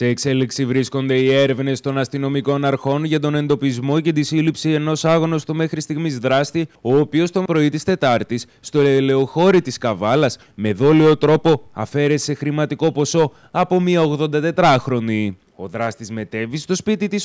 Σε εξέλιξη βρίσκονται οι έρευνες των αστυνομικών αρχών για τον εντοπισμό και τη σύλληψη ενός άγνωστου μέχρι στιγμής δράστη, ο οποίος τον πρωί της Τετάρτης, στο ελαιοχώρι της Καβάλας, με δόλιο τρόπο αφαίρεσε χρηματικό ποσό από μία 84χρονη. Ο δράστης μετέβη στο σπίτι της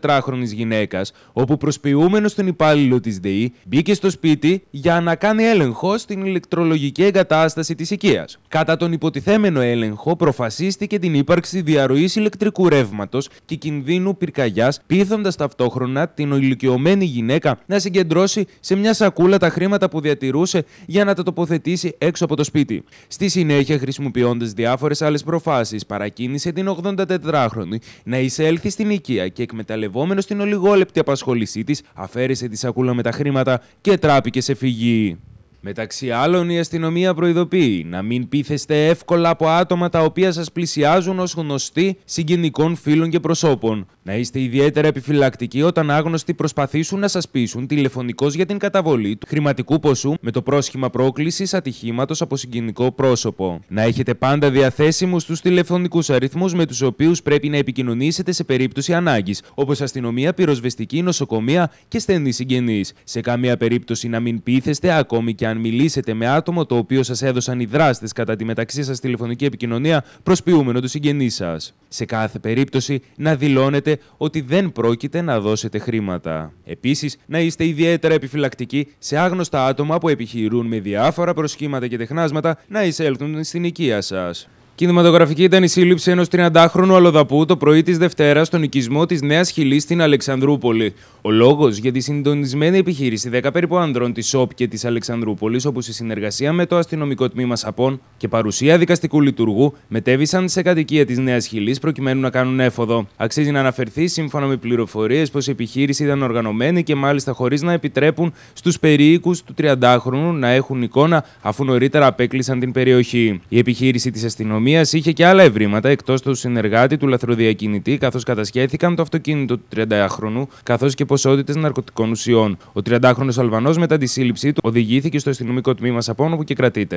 84χρονη γυναίκας, όπου προσποιούμενος τον υπάλληλο της ΔΕΗ μπήκε στο σπίτι για να κάνει έλεγχο στην ηλεκτρολογική εγκατάσταση της οικίας. Κατά τον υποτιθέμενο έλεγχο, προφασίστηκε την ύπαρξη διαρροής ηλεκτρικού ρεύματος και κινδύνου πυρκαγιάς, πείθοντας ταυτόχρονα την ηλικιωμένη γυναίκα να συγκεντρώσει σε μια σακούλα τα χρήματα που διατηρούσε για να τα τοποθετήσει έξω από το σπίτι. Στη συνέχεια, χρησιμοποιώντας διάφορες άλλες προφάσεις, παρακίνησε την 84χρονη να εισέλθει στην οικία και εκμεταλλευόμενος την ολιγόλεπτη απασχόλησή της, αφαίρεσε τη σακούλα με τα χρήματα και τράπηκε σε φυγή. Μεταξύ άλλων, η αστυνομία προειδοποιεί να μην πείθεστε εύκολα από άτομα τα οποία σας πλησιάζουν ως γνωστοί συγγενικών φίλων και προσώπων. Να είστε ιδιαίτερα επιφυλακτικοί όταν άγνωστοι προσπαθήσουν να σας πείσουν τηλεφωνικώς για την καταβολή του χρηματικού ποσού με το πρόσχημα πρόκλησης ατυχήματος από συγγενικό πρόσωπο. Να έχετε πάντα διαθέσιμους τους τηλεφωνικούς αριθμούς με τους οποίους πρέπει να επικοινωνήσετε σε περίπτωση ανάγκης, όπως αστυνομία, πυροσβεστική, νοσοκομεία και στενή συγγενής. Σε καμία περίπτωση να μην πείθεστε ακόμη και αν μιλήσετε με άτομο το οποίο σας έδωσαν οι δράστες κατά τη μεταξύ σας τηλεφωνική επικοινωνία προσποιούμενο τους συγγενείς σας. Σε κάθε περίπτωση να δηλώνετε ότι δεν πρόκειται να δώσετε χρήματα. Επίσης, να είστε ιδιαίτερα επιφυλακτικοί σε άγνωστα άτομα που επιχειρούν με διάφορα προσχήματα και τεχνάσματα να εισέλθουν στην οικία σας. Κινηματογραφική ήταν η σύλληψη ενός 30χρονου αλλοδαπού το πρωί της Δευτέρας στον οικισμό της Νέας Χιλής στην Αλεξανδρούπολη. Ο λόγος για τη συντονισμένη επιχείρηση 10 περίπου ανδρών της ΣΟΠ και της Αλεξανδρούπολης, όπου η συνεργασία με το αστυνομικό τμήμα ΣΑΠΟΝ και παρουσία δικαστικού λειτουργού, μετέβησαν σε κατοικία της Νέας Χιλής προκειμένου να κάνουν έφοδο. Αξίζει να αναφερθεί, σύμφωνα με πληροφορίες, πως η επιχείρηση ήταν οργανωμένη και μάλιστα χωρίς να επιτρέπουν στους περίοικους του 30χρονου να έχουν εικόνα, αφού νωρίτερα απέκλεισαν την περιοχή. Η επιχείρηση της αστυνομίας είχε και άλλα ευρήματα εκτός του συνεργάτη του λαθροδιακινητή, καθώς κατασχέθηκαν το αυτοκίνητο του 30χρονου, καθώς και πως ποσότητες ναρκωτικών ουσιών. Ο 30χρονο Αλβανός, μετά τη σύλληψή του, οδηγήθηκε στο αστυνομικό τμήμα Σαπώνου που και κρατείται.